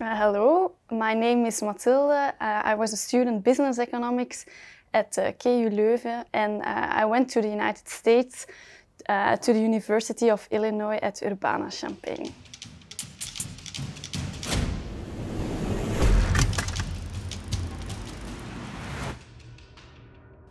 Uh, hello, my name is Mathilde. Uh, I was a student business economics at uh, KU Leuven and uh, I went to the United States uh, to the University of Illinois at Urbana-Champaign.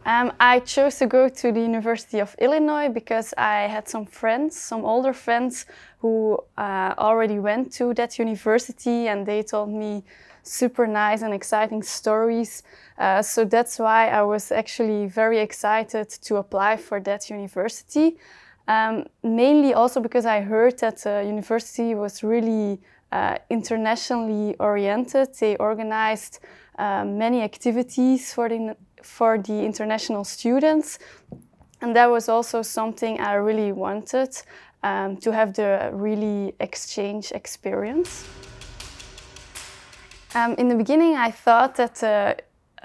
Um, I chose to go to the University of Illinois because I had some friends, some older friends, who uh, already went to that university and they told me super nice and exciting stories. Uh, so that's why I was actually very excited to apply for that university. Um, mainly also because I heard that the university was really uh, internationally oriented. They organized uh, many activities for the for the international students. And that was also something I really wanted um, to have the really exchange experience. Um, in the beginning, I thought that uh,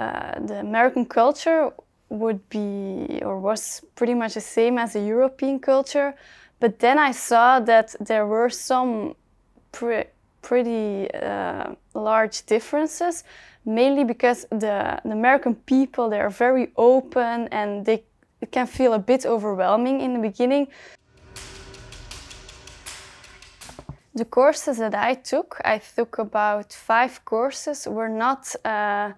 uh, the American culture would be or was pretty much the same as the European culture. But then I saw that there were some pre pretty uh, large differences, mainly because the, the, American people they are very open and they can feel a bit overwhelming in the beginning. The courses that I took, I took about five courses, were not uh,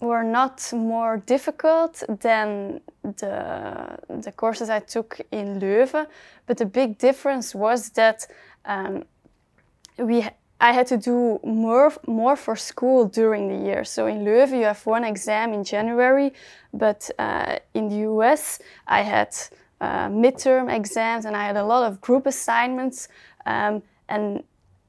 were not more difficult than the, the courses I took in Leuven. But the big difference was that um, we I had to do more more for school during the year. So in Leuven you have one exam in January, but uh, in the US I had uh, midterm exams and I had a lot of group assignments um, and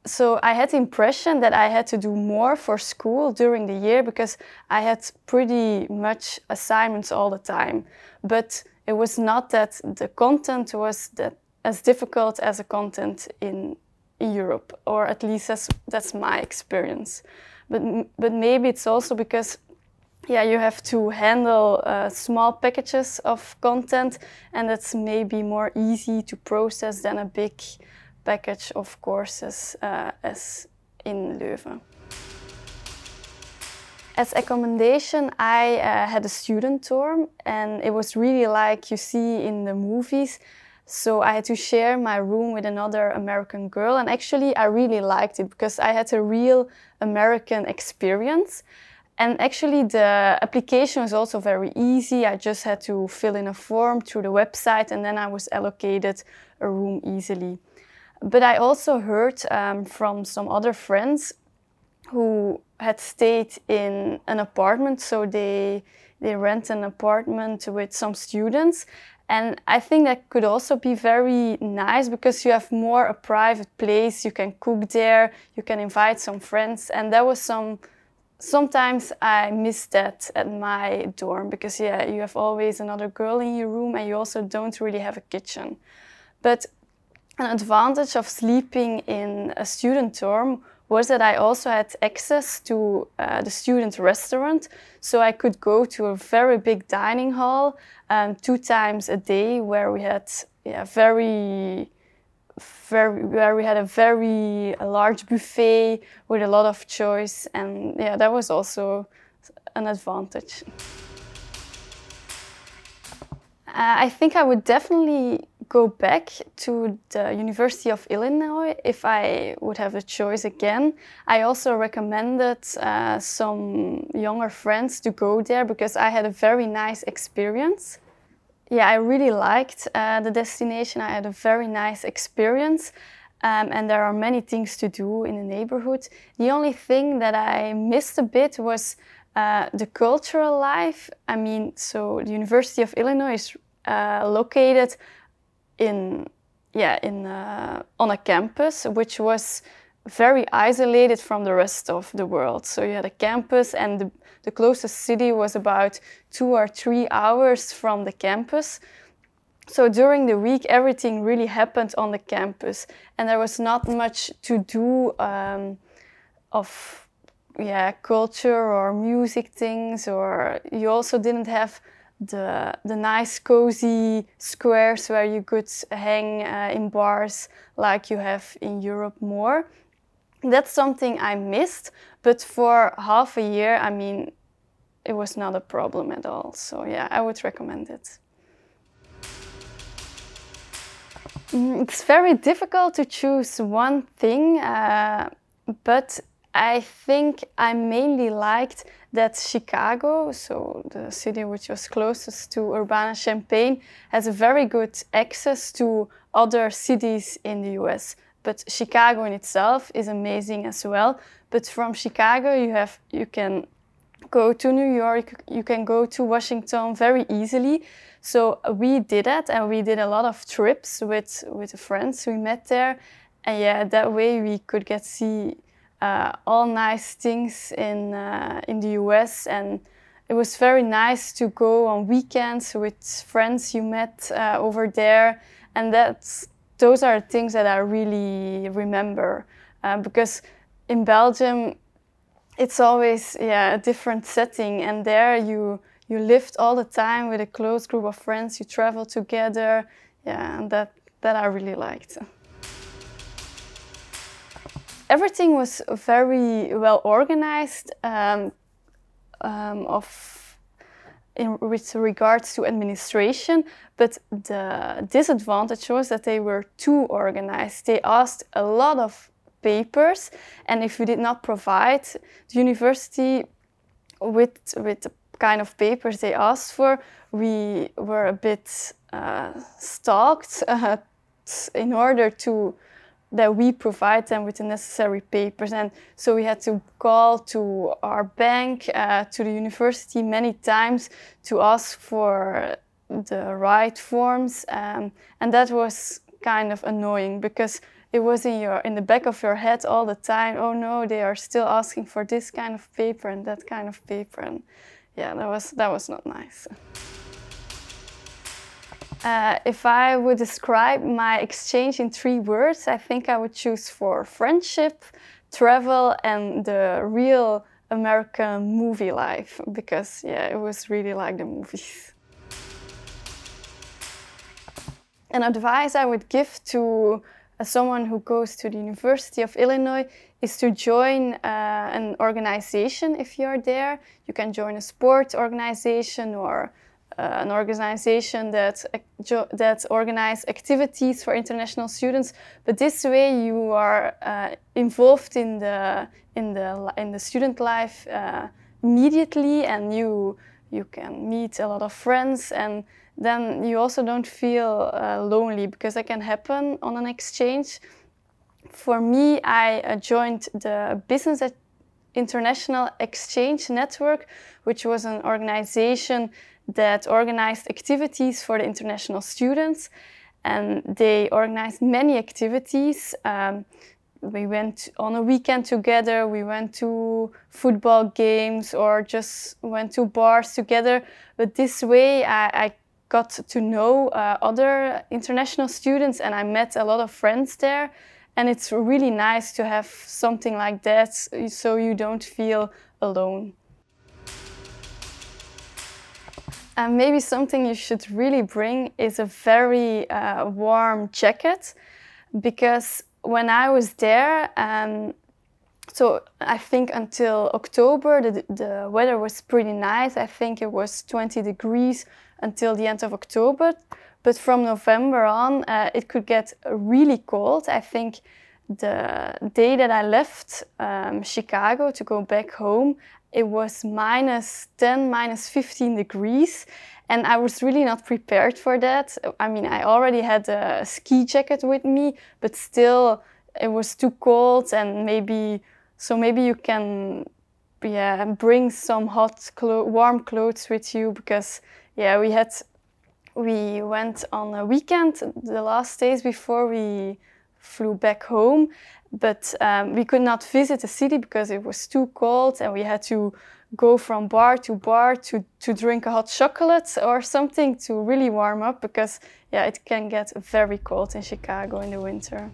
so I had the impression that I had to do more for school during the year because I had pretty much assignments all the time. But it was not that the content was that as difficult as the content in in Europe, or at least that's that's my experience. But but maybe it's also because yeah, you have to handle uh, small packages of content, and it's maybe more easy to process than a big package of courses uh, as in Leuven. As accommodation, I uh, had a student tour, and it was really like you see in the movies so I had to share my room with another American girl. And actually, I really liked it because I had a real American experience. And actually, the application was also very easy. I just had to fill in a form through the website, and then I was allocated a room easily. But I also heard um, from some other friends who had stayed in an apartment, so they they rent an apartment with some students, and I think that could also be very nice because you have more a private place. You can cook there. You can invite some friends. And there was some. Sometimes I miss that at my dorm because yeah, you have always another girl in your room and you also don't really have a kitchen. But an advantage of sleeping in a student dorm was that I also had access to uh, the student restaurant. So I could go to a very big dining hall um, two times a day where we had yeah, very, very, where we had a very large buffet with a lot of choice. And yeah, that was also an advantage. Uh, I think I would definitely go back to the University of Illinois if I would have the choice again. I also recommended uh, some younger friends to go there because I had a very nice experience. Yeah, I really liked uh, the destination. I had a very nice experience. Um, and there are many things to do in the neighborhood. The only thing that I missed a bit was uh, the cultural life. I mean, so the University of Illinois is uh, located in yeah in uh, on a campus which was very isolated from the rest of the world. So you had a campus, and the, the closest city was about two or three hours from the campus. So during the week, everything really happened on the campus, and there was not much to do um, of yeah culture or music things, or you also didn't have the, the nice cozy squares where you could hang uh, in bars like you have in Europe more. That's something I missed, but for half a year, I mean, it was not a problem at all. So yeah, I would recommend it. Mm, it's very difficult to choose one thing, uh, but I think I mainly liked that Chicago, so the city which was closest to Urbana Champaign, has a very good access to other cities in the US. But Chicago in itself is amazing as well. But from Chicago, you have you can go to New York, you can go to Washington very easily. So we did that and we did a lot of trips with, with the friends we met there. And yeah, that way we could get see uh, all nice things in uh, in the US, and it was very nice to go on weekends with friends you met uh, over there, and that's those are things that I really remember uh, because in Belgium it's always yeah a different setting, and there you you lived all the time with a close group of friends, you traveled together, yeah, and that that I really liked everything was very well organized um, um, of in, with regards to administration, but the disadvantage was that they were too organized. They asked a lot of papers, and if you did not provide the university with with the kind of papers they asked for, we were a bit uh, stalked uh, in order to that we provide them with the necessary papers. And so we had to call to our bank, uh, to the university many times to ask for the right forms. Um, and that was kind of annoying because it was in your in the back of your head all the time. Oh no, they are still asking for this kind of paper and that kind of paper. And yeah, that was that was not nice. Uh, if I would describe my exchange in three words, I think I would choose for friendship, travel, and the real American movie life because, yeah, it was really like the movies. An advice I would give to uh, someone who goes to the University of Illinois is to join uh, an organization if you're there. You can join a sports organization or uh, an organization that, that organize activities for international students. But this way you are uh, involved in the, in, the, in the student life uh, immediately and you, you can meet a lot of friends and then you also don't feel uh, lonely because that can happen on an exchange. For me, I uh, joined the business International Exchange Network, which was an organization that organized activities for the international students. And they organized many activities. Um, we went on a weekend together, we went to football games or just went to bars together. But this way, I, I got to know uh, other international students and I met a lot of friends there. And it's really nice to have something like that so you don't feel alone. And maybe something you should really bring is a very uh, warm jacket because when I was there, um, so I think until October the, the weather was pretty nice. I think it was 20 degrees until the end of October. But from November on, uh, it could get really cold. I think the day that I left um, Chicago to go back home, it was minus 10, minus 15 degrees. And I was really not prepared for that. I mean, I already had a ski jacket with me, but still it was too cold. And maybe, so maybe you can yeah, bring some hot, clo warm clothes with you because, yeah, we had we went on a weekend the last days before we flew back home, but um, we could not visit the city because it was too cold and we had to go from bar to bar to, to drink a hot chocolate or something to really warm up because yeah, it can get very cold in Chicago in the winter.